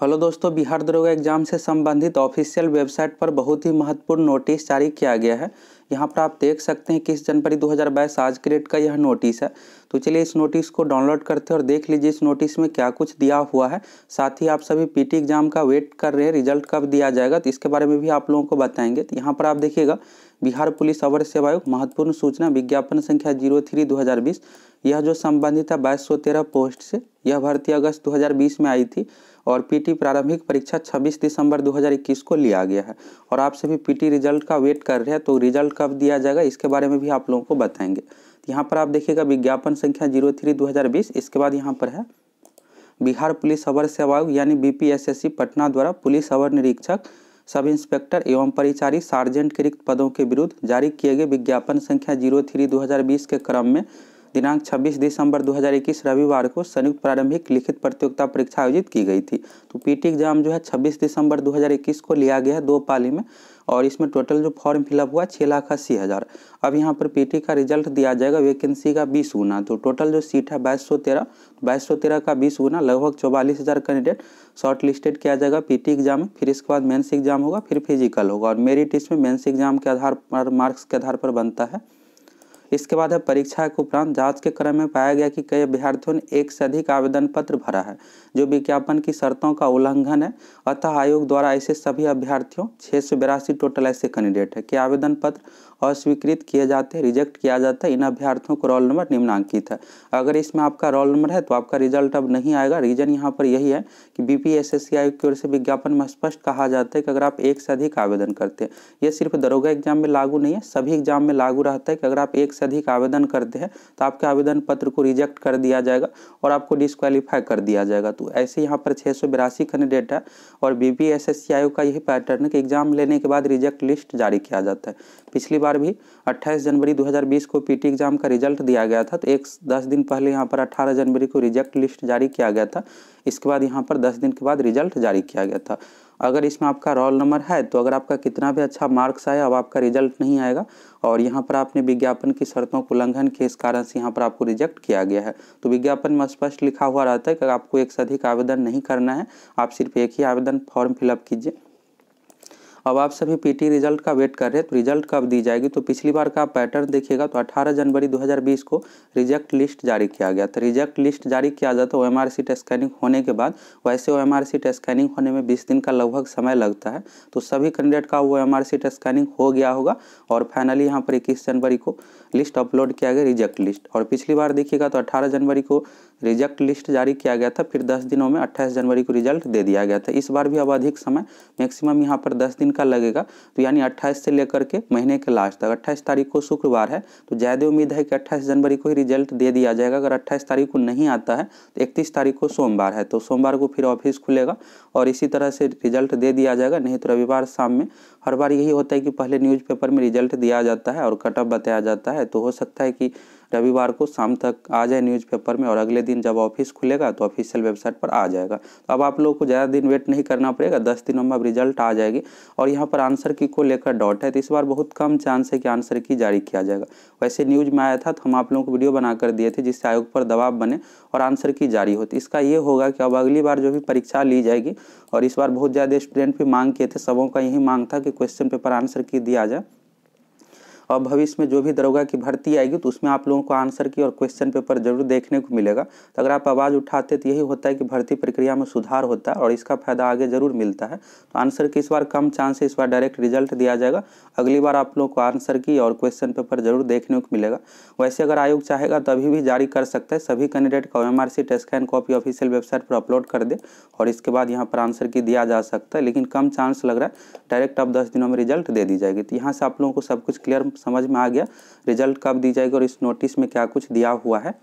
hello दोस्तों बिहार दरोगा exam से संबंधित ऑफिशियल वेबसाइट पर बहुत ही महत्वपूर्ण नोटिस जारी किया गया है यहाँ पर आप देख सकते हैं किस जनवरी 2022 आज के डेट का यह नोटिस है तो चलिए इस नोटिस को डाउनलोड करते हैं और देख लीजिए इस नोटिस में क्या कुछ दिया हुआ है साथ ही आप सभी पीटी एग्जाम का वेट कर रहे हैं रिजल्ट कब दिया जाएगा तो इसके बारे में भी आप लोगों को बताएंगे तो यहाँ पर आप देखिएगा बिहार पुलिस अवर सेवा आयोग महत्वपूर्ण सूचना विज्ञापन संख्या जीरो थ्री दो हज़ार बीस यह जो संबंधित है बाईस सौ तेरह पोस्ट से यह भर्ती अगस्त 2020 में आई थी और पीटी प्रारंभिक परीक्षा 26 दिसंबर 2021 को लिया गया है और आप सभी पीटी रिजल्ट का वेट कर रहे हैं तो रिजल्ट कब दिया जाएगा इसके बारे में भी आप लोगों को बताएंगे यहाँ पर आप देखिएगा विज्ञापन संख्या जीरो थ्री दो हज़ार बीस इसके बाद यहाँ पर है बिहार पुलिस अवर सेवा आयोग यानी बीपीएसएससी पटना द्वारा पुलिस अवर निरीक्षक सब इंस्पेक्टर एवं परिचारी सार्जेंट के रिक्त पदों के विरुद्ध जारी किए गए विज्ञापन संख्या जीरो थ्री दो के क्रम में दिनांक 26 दिसंबर 2021 रविवार को संयुक्त प्रारंभिक लिखित प्रतियोगिता परीक्षा आयोजित की गई थी तो पीटी एग्जाम जो है 26 दिसंबर 2021 को लिया गया है दो पाली में और इसमें टोटल जो फॉर्म फिलअप हुआ छः लाख अस्सी हज़ार अब यहाँ पर पीटी का रिजल्ट दिया जाएगा वैकेंसी का बीस गुना तो टोटल जो सीट है बाईस सौ तेरह बाईस सौ तेरह का बीस गुना लगभग चौवालीस हज़ार कैंडिडेट शॉर्ट लिस्टेड किया जाएगा पी एग्जाम में फिर इसके बाद मेन्स एग्जाम होगा फिर फिजिकल होगा और मेरिट इसमें मेन्स एग्जाम के आधार पर मार्क्स के आधार पर बनता है इसके बाद है परीक्षा के उपरांत जांच के क्रम में पाया गया कि कई अभ्यर्थियों ने एक से अधिक आवेदन पत्र भरा है जो विज्ञापन की शर्तों का उल्लंघन है अतः आयोग द्वारा ऐसे सभी अभ्यर्थियों छह सौ बिरासी टोटल ऐसे कैंडिडेट है कि आवेदन पत्र अस्वीकृत किए जाते हैं रिजेक्ट किया जाता है इन अभ्यार्थियों को रोल नंबर निम्नांकित है अगर इसमें आपका रोल नंबर है तो आपका रिजल्ट अब नहीं आएगा रीजन यहाँ पर यही है कि B P S S C आयोग की ओर से विज्ञापन में स्पष्ट कहा जाता है कि अगर आप एक से अधिक आवेदन करते हैं ये सिर्फ दरोगा एग्जाम में लागू नहीं है सभी एग्जाम में लागू रहता है कि अगर आप एक से अधिक आवेदन करते हैं तो आपके आवेदन पत्र को रिजेक्ट कर दिया जाएगा और आपको डिस्कालीफाई कर दिया जाएगा तो ऐसे यहाँ पर छः सौ बिरासी कैंडिडेट है और B P S S C आयोग का यही पैटर्न है कि एग्जाम लेने के बाद रिजेक्ट लिस्ट जारी किया जाता है पिछली बार भी 28 जनवरी 2020 को पीटी एग्जाम का रिजल्ट दिया गया था तो एक दस दिन पहले यहाँ पर 18 जनवरी को रिजेक्ट लिस्ट जारी किया गया था इसके बाद यहाँ पर 10 दिन के बाद रिजल्ट जारी किया गया था अगर इसमें आपका रोल नंबर है तो अगर आपका कितना भी अच्छा मार्क्स आया अब आपका रिजल्ट नहीं आएगा और यहाँ पर आपने विज्ञापन की शर्तों को उल्लंघन के इस कारण से यहाँ पर आपको रिजेक्ट किया गया है तो विज्ञापन में स्पष्ट लिखा हुआ रहता है कि आपको एक से अधिक आवेदन नहीं करना है आप सिर्फ एक ही आवेदन फॉर्म फिलअप कीजिए अब आप सभी पीटी रिजल्ट का वेट कर रहे हैं तो रिजल्ट कब दी जाएगी तो पिछली बार का पैटर्न देखिएगा तो 18 जनवरी 2020 को रिजेक्ट लिस्ट जारी किया गया था रिजेक्ट लिस्ट जारी किया जाता है ओ एम आर स्कैनिंग होने के बाद वैसे ओ एम आर स्कैनिंग होने में बीस दिन का लगभग समय लगता है तो सभी कैंडिडेट का वो एम आर स्कैनिंग हो गया होगा और फाइनली यहाँ पर इक्कीस जनवरी को लिस्ट अपलोड किया गया रिजेक्ट लिस्ट और पिछली बार देखिएगा तो अट्ठारह जनवरी को रिजेक्ट लिस्ट जारी किया गया था फिर दस दिनों में अट्ठाईस जनवरी को रिजल्ट दे दिया गया था इस बार भी अब अधिक समय मैक्सिमम यहाँ पर दस दिन का लगेगा तो यानी 28 से लेकर के महीने के लास्ट तक 28 तारीख को शुक्रवार है तो ज़्यादा उम्मीद है कि 28 जनवरी को ही रिजल्ट दे दिया जाएगा अगर 28 तारीख को नहीं आता है तो 31 तारीख को सोमवार है तो सोमवार को फिर ऑफिस खुलेगा और इसी तरह से रिजल्ट दे दिया जाएगा नहीं तो रविवार शाम में हर बार यही होता है कि पहले न्यूज़पेपर में रिजल्ट दिया जाता है और कटअप बताया जाता है तो हो सकता है कि रविवार को शाम तक आ जाए न्यूज़पेपर में और अगले दिन जब ऑफिस खुलेगा तो ऑफिशियल वेबसाइट पर आ जाएगा तो अब आप लोगों को ज़्यादा दिन वेट नहीं करना पड़ेगा दस दिनों में अब रिजल्ट आ जाएगी और यहाँ पर आंसर की को लेकर डॉट है तो इस बार बहुत कम चांस है कि आंसर की जारी किया जाएगा वैसे न्यूज़ में आया था तो हम आप लोगों को वीडियो बनाकर दिए थे जिससे आयोग पर दबाव बने और आंसर की जारी होती इसका ये होगा कि अब अगली बार जो भी परीक्षा ली जाएगी और इस बार बहुत ज़्यादा स्टूडेंट भी मांग किए थे सबों का यही मांग था कि क्वेश्चन पेपर आंसर की दिया जाए और भविष्य में जो भी दरोगा की भर्ती आएगी तो उसमें आप लोगों को आंसर की और क्वेश्चन पेपर जरूर देखने को मिलेगा तो अगर आप आवाज़ उठाते तो यही होता है कि भर्ती प्रक्रिया में सुधार होता है और इसका फायदा आगे जरूर मिलता है तो आंसर की इस बार कम चांस है इस बार डायरेक्ट रिजल्ट दिया जाएगा अगली बार आप लोगों को आंसर की और क्वेश्चन पेपर जरूर देखने को मिलेगा वैसे अगर आयोग चाहेगा तो अभी भी जारी कर सकता है सभी कैंडिडेट का M R scan copy official website पर अपलोड कर दे और इसके बाद यहाँ पर आंसर की दिया जा सकता है लेकिन कम चांस लग रहा है डायरेक्ट आप दस दिनों में रिजल्ट दे दी जाएगी तो यहाँ से आप लोगों को सब कुछ क्लियर समझ में आ गया रिजल्ट कब दी जाएगी और इस नोटिस में क्या कुछ दिया हुआ है